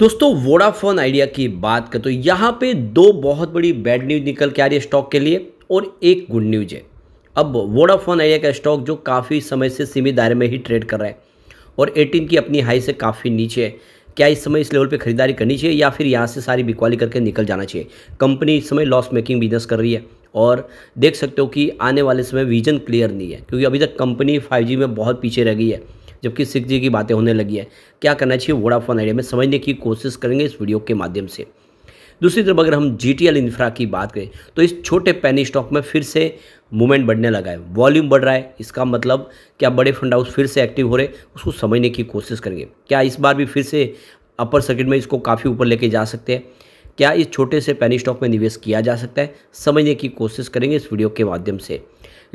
दोस्तों Vodafone idea की बात करें तो यहाँ पे दो बहुत बड़ी बैड न्यूज निकल के आ रही है स्टॉक के लिए और एक गुड न्यूज है अब वोडाफोन आइडिया का स्टॉक जो काफ़ी समय से सीमित दायरे में ही ट्रेड कर रहा है और 18 की अपनी हाई से काफ़ी नीचे है क्या इस समय इस लेवल पे खरीदारी करनी चाहिए या फिर यहाँ से सारी बिकवाली करके निकल जाना चाहिए कंपनी इस समय लॉस मेकिंग बिजनेस कर रही है और देख सकते हो कि आने वाले समय विजन क्लियर नहीं है क्योंकि अभी तक कंपनी फाइव में बहुत पीछे रह गई है जबकि सिक्स जी की बातें होने लगी हैं क्या करना चाहिए वोडाफोन आइडिया में समझने की कोशिश करेंगे इस वीडियो के माध्यम से दूसरी तरफ अगर हम जी टी एल इंफ्रा की बात करें तो इस छोटे पैनी स्टॉक में फिर से मूवमेंट बढ़ने लगा है वॉल्यूम बढ़ रहा है इसका मतलब क्या बड़े फंड हाउस फिर से एक्टिव हो रहे उसको समझने की कोशिश करेंगे क्या इस बार भी फिर से अपर सर्किट में इसको काफ़ी ऊपर लेके जा सकते हैं क्या इस छोटे से पैनी स्टॉक में निवेश किया जा सकता है समझने की कोशिश करेंगे इस वीडियो के माध्यम से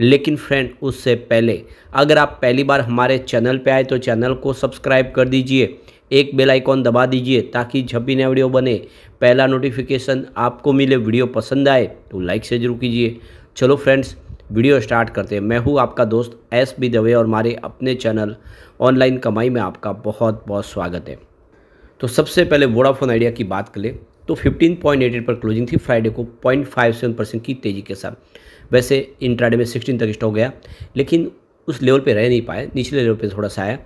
लेकिन फ्रेंड उससे पहले अगर आप पहली बार हमारे चैनल पे आए तो चैनल को सब्सक्राइब कर दीजिए एक बेल आइकॉन दबा दीजिए ताकि जब भी नया वीडियो बने पहला नोटिफिकेशन आपको मिले वीडियो पसंद आए तो लाइक से जरूर कीजिए चलो फ्रेंड्स वीडियो स्टार्ट करते हैं मैं हूँ आपका दोस्त एस बी दवे और हमारे अपने चैनल ऑनलाइन कमाई में आपका बहुत बहुत स्वागत है तो सबसे पहले वोडाफोन आइडिया की बात करें तो 15.88 पर क्लोजिंग थी फ्राइडे को 0.57 परसेंट की तेज़ी के साथ वैसे इंट्राडे में 16 तक स्टॉक गया लेकिन उस लेवल पे रह नहीं पाए निचले लेवल पे थोड़ा सा आया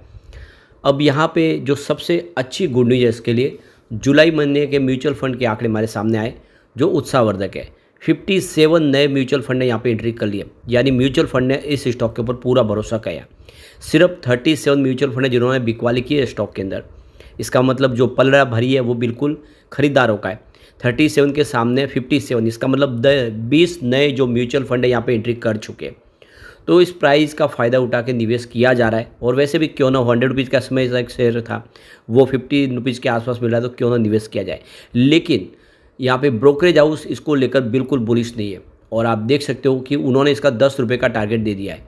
अब यहाँ पे जो सबसे अच्छी गुड न्यूज़ है इसके लिए जुलाई महीने के म्यूचुअल फंड के आंकड़े हमारे सामने आए जो उत्साहवर्धक है 57 नए म्यूचुअल फंड ने यहाँ पे एंट्री कर लिए यानी म्यूचुअल फंड ने इस स्टॉक के ऊपर पूरा भरोसा किया सिर्फ 37 म्यूचुअल फंड है जिन्होंने बिकवाली की स्टॉक के अंदर इसका मतलब जो पलड़ा भरी है वो बिल्कुल खरीदारों का है थर्टी सेवन के सामने फिफ्टी सेवन इसका मतलब बीस नए जो म्यूचुअल फंड है यहाँ पे एंट्री कर चुके हैं तो इस प्राइस का फ़ायदा उठा के निवेश किया जा रहा है और वैसे भी क्यों ना हंड्रेड रुपीज़ का समय एक शेयर था वो फिफ्टी रुपीज़ के आसपास मिल रहा है तो क्यों ना निवेश किया जाए लेकिन यहाँ पे ब्रोकरेज हाउस इसको लेकर बिल्कुल बुलिश नहीं है और आप देख सकते हो कि उन्होंने इसका दस रुपये का टारगेट दे दिया है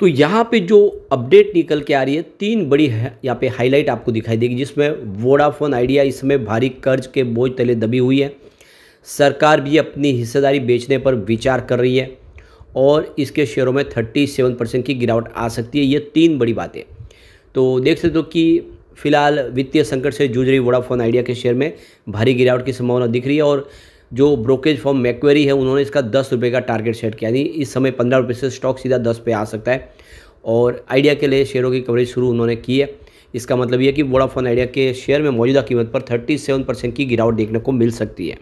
तो यहाँ पे जो अपडेट निकल के आ रही है तीन बड़ी है यहाँ पे हाईलाइट आपको दिखाई देगी जिसमें वोडाफोन आइडिया इसमें भारी कर्ज के बोझ तले दबी हुई है सरकार भी अपनी हिस्सेदारी बेचने पर विचार कर रही है और इसके शेयरों में सेवन परसेंट की गिरावट आ सकती है ये तीन बड़ी बातें तो देख सकते हो तो कि फिलहाल वित्तीय संकट से जूझ रही वोडाफोन आइडिया के शेयर में भारी गिरावट की संभावना दिख रही है और जो ब्रोकेज फॉर्म मैक्वेरी है उन्होंने इसका दस रुपये का टारगेट सेट किया यानी इस समय पंद्रह रुपये से स्टॉक सीधा दस पे आ सकता है और आइडिया के लिए शेयरों की कवरेज शुरू उन्होंने की है इसका मतलब यह कि वोडाफोन आइडिया के शेयर में मौजूदा कीमत पर थर्टी परसेंट की गिरावट देखने को मिल सकती है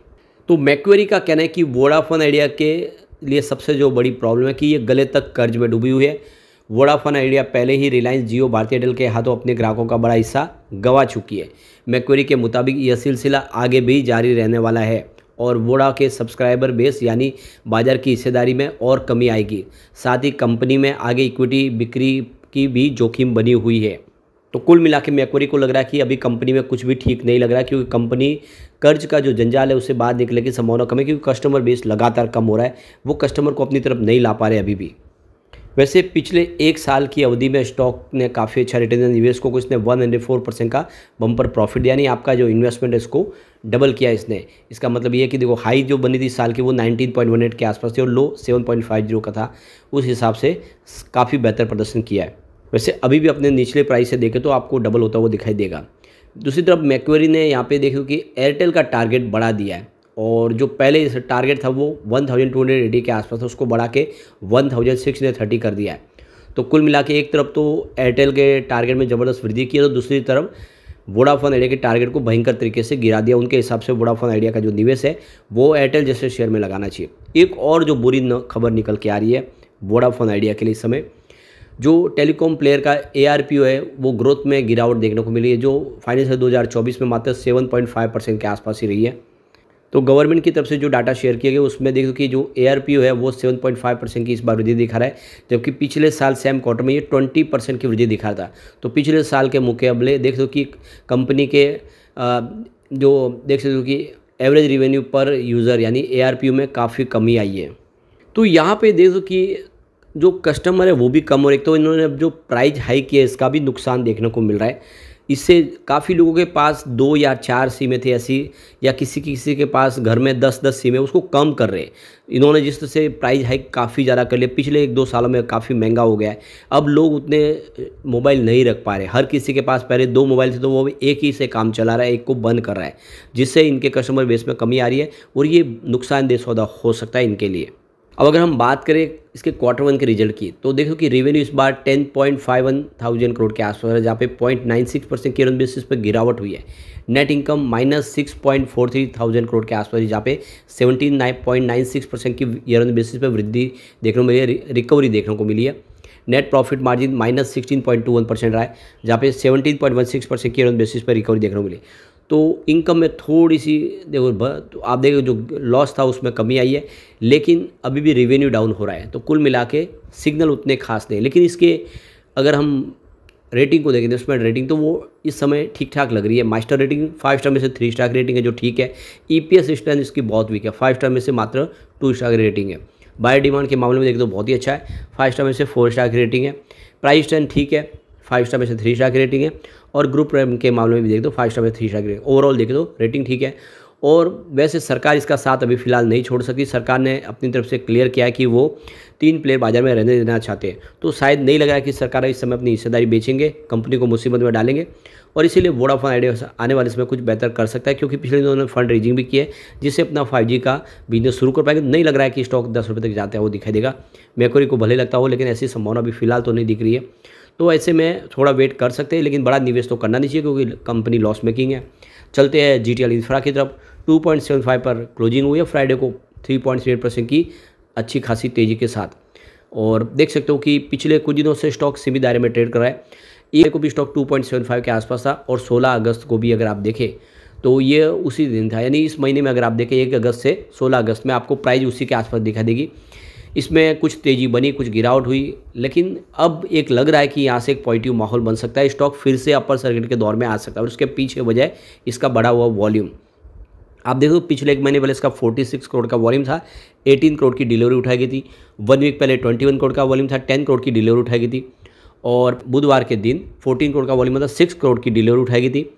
तो मैक्वेरी का कहना है कि वोडाफोन आइडिया के लिए सबसे जो बड़ी प्रॉब्लम है कि ये गले तक कर्ज में डूबी हुई है वोडाफोन आइडिया पहले ही रिलायंस जियो भारतीय एयरटेल के हाथों अपने ग्राहकों का बड़ा हिस्सा गंवा चुकी है मैक्वेरी के मुताबिक यह सिलसिला आगे भी जारी रहने वाला है और वोडा के सब्सक्राइबर बेस यानी बाजार की हिस्सेदारी में और कमी आएगी साथ ही कंपनी में आगे इक्विटी बिक्री की भी जोखिम बनी हुई है तो कुल मिला के मैकोरी को लग रहा है कि अभी कंपनी में कुछ भी ठीक नहीं लग रहा है क्योंकि कंपनी कर्ज का जो जंजाल है उसे बाहर निकलने की संभावना कम है क्योंकि कस्टमर बेस लगातार कम हो रहा है वो कस्टमर को अपनी तरफ नहीं ला पा रहे अभी भी वैसे पिछले एक साल की अवधि में स्टॉक ने काफ़ी अच्छा रिटर्न दिया निवेशकों को इसने वन हंड्रेड फोर परसेंट का बम्पर प्रॉफिट यानी आपका जो इन्वेस्टमेंट है इसको डबल किया इसने इसका मतलब ये कि देखो हाई जो बनी थी इस साल की वो 19.18 के आसपास थी और लो 7.50 का था उस हिसाब से काफ़ी बेहतर प्रदर्शन किया है वैसे अभी भी अपने निचले प्राइस से देखें तो आपको डबल होता हुआ दिखाई देगा दूसरी तरफ मैक्वेरी ने यहाँ पे देखो कि एयरटेल का टारगेट बढ़ा दिया है और जो पहले टारगेट था वो one thousand two hundred eighty के आसपास था उसको बढ़ा के one thousand six hundred thirty कर दिया है तो कुल मिला के एक तरफ तो एयरटेल के टारगेट में ज़बरदस्त वृद्धि की है तो दूसरी तरफ वोडाफोन आइडिया के टारगेट को भयंकर तरीके से गिरा दिया उनके हिसाब से वोडाफोन आइडिया का जो निवेश है वो एयरटेल जैसे शेयर में लगाना चाहिए एक और जो बुरी खबर निकल के आ रही है वोडाफोन आइडिया के लिए इस समय जो टेलीकॉम प्लेयर का ए है वो ग्रोथ में गिरावट देखने को मिली है जो फाइनेंशियल 2024 में मात्र 7.5 परसेंट के आसपास ही रही है तो गवर्नमेंट की तरफ से जो डाटा शेयर किया गया उसमें देखो कि जो ए है वो 7.5 परसेंट की इस बार वृद्धि दिखा रहा है जबकि पिछले साल सेम क्वार्टर में ये 20 परसेंट की वृद्धि दिखा रहा था तो पिछले साल के मुकाबले देख दो कि कंपनी के जो देख सकते हो कि एवरेज रिवेन्यू पर यूज़र यानी ए में काफ़ी कमी आई है तो यहाँ पे दो कि जो कस्टमर है वो भी कम और एक तो इन्होंने जो प्राइस हाई किया है इसका भी नुकसान देखने को मिल रहा है इससे काफ़ी लोगों के पास दो या चार सीमें थे ऐसी या किसी किसी के पास घर में दस दस सीमें उसको कम कर रहे इन्होंने जिस तरह से प्राइस हाइक काफ़ी ज़्यादा कर लिया पिछले एक दो सालों में काफ़ी महंगा हो गया है अब लोग उतने मोबाइल नहीं रख पा रहे हर किसी के पास पहले दो मोबाइल थे तो वो एक ही से काम चला रहा है एक को बंद कर रहा है जिससे इनके कस्टमर बेस में कमी आ रही है और ये नुकसानदेह सौदा हो सकता है इनके लिए अब अगर हम बात करें इसके क्वार्टर वन के रिजल्ट की तो देखो कि रेवेन्यू इस बार ten point five one thousand crore के आसपास है जहाँ पे पॉइंट नाइन सिक्स परसेंट की बेसिस पर गिरावट हुई है net income minus six point four three thousand crore के आसपास है जहाँ पे seventy nine point nine six percent की ईयर बेसिस पर वृद्धि देखने को मिली है रिकवरी देखने को मिली है net profit margin minus sixteen point two one percent रहा है जहाँ पे seventeen point one six percent की ऑन बेसिस पर रिकवरी देखने को मिली तो इनकम में थोड़ी सी देखो तो आप देखो जो लॉस था उसमें कमी आई है लेकिन अभी भी रेवेन्यू डाउन हो रहा है तो कुल मिला के सिग्नल उतने खास नहीं लेकिन इसके अगर हम रेटिंग को देखें इन्वेस्टमेंट रेटिंग तो वो इस समय ठीक ठाक लग रही है मास्टर रेटिंग फाइव स्टार में से थ्री स्टार रेटिंग है जो ठीक है ई पी एस स्टैंड इसकी बहुत वीक है फाइव स्टार में से मात्र टू स्टार की रेटिंग है बाय डिमांड के मामले में देखें तो बहुत ही अच्छा है फाइव स्टार में से फोर स्टार की रेटिंग है प्राइस स्टैंड ठीक है फाइव स्टार में से थ्री स्टार की रेटिंग है और ग्रुप के मामले में भी देख दो फाइव स्टार में थ्री स्टार की रेटिंग ओवरऑल देख दो रेटिंग ठीक है और वैसे सरकार इसका साथ अभी फ़िलहाल नहीं छोड़ सकती सरकार ने अपनी तरफ से क्लियर किया है कि वो तीन प्लेयर बाज़ार में रहने देना चाहते हैं तो शायद नहीं लग रहा है कि सरकार इस समय अपनी हिस्सेदारी बेचेंगे कंपनी को मुसीबत में डालेंगे और इसीलिए वोडाफोन आइडिया आने वाले समय कुछ बेहतर कर सकता है क्योंकि पिछले दिनों ने फंड रेजिंग भी की है जिससे अपना फाइव का बिजनेस शुरू कर पाएंगे नहीं लग रहा है कि स्टॉक दस रुपये तक जाता है वो दिखाई देगा मैकोरी को भले लगता हो लेकिन ऐसी संभावना अभी फिलहाल तो नहीं दिख रही है तो ऐसे में थोड़ा वेट कर सकते हैं लेकिन बड़ा निवेश तो करना नहीं चाहिए क्योंकि कंपनी लॉस मेकिंग है चलते हैं जी टी एल इंफ्रा की तरफ 2.75 पर क्लोजिंग हुई है फ्राइडे को 3.38 परसेंट की अच्छी खासी तेज़ी के साथ और देख सकते हो कि पिछले कुछ दिनों से स्टॉक सीमित दायरे में ट्रेड कर रहा है ये को भी स्टॉक 2.75 के आसपास था और 16 अगस्त को भी अगर आप देखें तो ये उसी दिन था यानी इस महीने में अगर आप देखें एक अगस्त से सोलह अगस्त में आपको प्राइस उसी के आसपास दिखाई देगी इसमें कुछ तेज़ी बनी कुछ गिरावट हुई लेकिन अब एक लग रहा है कि यहाँ से एक पॉजिटिव माहौल बन सकता है स्टॉक फिर से अपर सर्किट के दौर में आ सकता है और उसके पीछे वजह इसका बढ़ा हुआ वॉल्यूम आप देखो पिछले एक महीने पहले इसका 46 करोड़ का वॉल्यूम था 18 करोड़ की डिलीवरी उठाई गई थी वन वीक पहले 21 करोड़ का वॉल्यूम था 10 करोड़ की डिलीवरी उठाई गई थी और बुधवार के दिन 14 करोड़ का वॉल्यूम था 6 करोड़ की डिलीवरी उठाई गई थी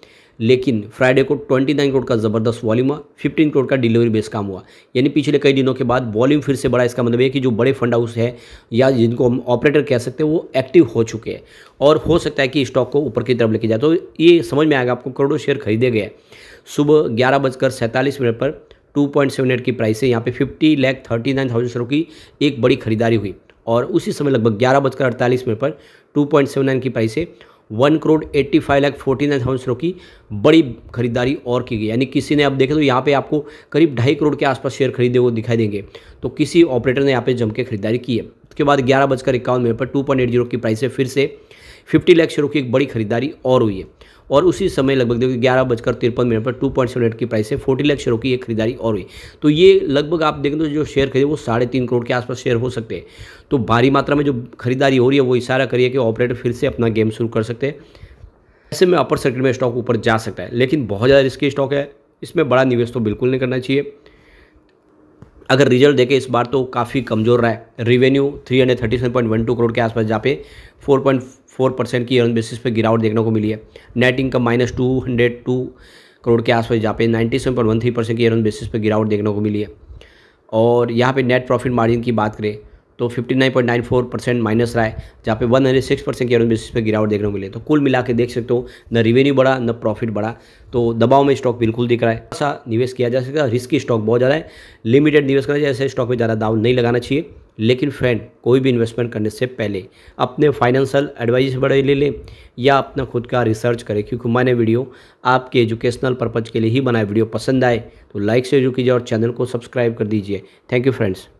लेकिन फ्राइडे को 29 करोड़ का ज़बरदस्त वॉल्यूम हुआ 15 करोड़ का डिलीवरी बेस काम हुआ यानी पिछले कई दिनों के बाद वॉल्यूम फिर से बढ़ा इसका मतलब है कि जो बड़े फंड हाउस है या जिनको हम ऑपरेटर कह सकते हैं वो एक्टिव हो चुके हैं और हो सकता है कि स्टॉक को ऊपर की तरफ लेके जाए तो ये समझ में आएगा आपको करोड़ों शेयर खरीदे गए सुबह ग्यारह बजकर सैंतालीस मिनट पर एट की प्राइस है यहाँ पे fifty lakh thirty nine thousand शेयरों की एक बड़ी खरीदारी हुई और उसी समय लगभग ग्यारह बजकर अड़तालीस मिनट पर नाइन की प्राइस है one crore eighty five lakh forty nine thousand शेयरों की बड़ी खरीदारी और की गई यानी किसी ने आप देखे तो यहाँ पे आपको करीब ढाई करोड़ के आसपास शेयर खरीदे हुए दिखाई देंगे तो किसी ऑपरेटर ने यहाँ पे जम के खरीदारी की है उसके बाद ग्यारह बजकर इक्यावन मिनट पर टू पॉइंट एट जीरो की प्राइस है फिर से फिफ्टी लाख शेयरों की एक बड़ी खरीदारी और हुई है और उसी समय लगभग देखिए ग्यारह बजकर तिरपन मिनट पर टू पॉइंट सेवन एट की प्राइस है फोर्टी लाख शेयरों की एक खरीदारी और हुई तो ये लगभग आप देखें तो जो शेयर खरीदे वो साढ़े तीन करोड़ के आसपास शेयर हो सकते हैं तो भारी मात्रा में जो खरीदारी हो रही है वो इशारा करिए कि ऑपरेटर फिर से अपना गेम शुरू कर सकते हैं ऐसे में अपर सर्किट में स्टॉक ऊपर जा सकता है लेकिन बहुत ज़्यादा रिस्की स्टॉक है इसमें बड़ा निवेश तो बिल्कुल नहीं करना चाहिए अगर रिजल्ट देखें इस बार तो काफ़ी कमज़ोर रहा है revenue three hundred thirty seven point one two crore के आसपास जहाँ पे फोर पॉइंट फोर परसेंट की ईयर बेसिस पे गिरावट देखने को मिली है net income minus two hundred two crore के आसपास जहाँ पे ninety seven point one three percent की ईयर बेसिस पे गिरावट देखने को मिली है और यहाँ पे नेट प्रॉफिट मार्जिन की बात करें तो 59.94 परसेंट माइनस रहा है जहाँ पे 106 परसेंट के बेसिस पे गिरावट देखने को मिली तो कुल मिला के देख सकते हो न रिवेन्यू बढ़ा न प्रॉफिट बढ़ा तो दबाव में स्टॉक बिल्कुल दिख रहा है ऐसा निवेश किया जा सकता है रिस्की स्टॉक बहुत ज़्यादा है लिमिटेड निवेश करना चाहिए ऐसे स्टॉक में ज़्यादा दाव नहीं लगाना चाहिए लेकिन फ्रेंड कोई भी इन्वेस्टमेंट करने से पहले अपने फाइनेंशियल एडवाइजर बड़े ले लें या अपना खुद का रिसर्च करें क्योंकि मैंने वीडियो आपके एजुकेशनल पर्पज़ के लिए ही बनाए वीडियो पसंद आए तो लाइक से जो कीजिए और चैनल को सब्सक्राइब कर दीजिए थैंक यू फ्रेंड्स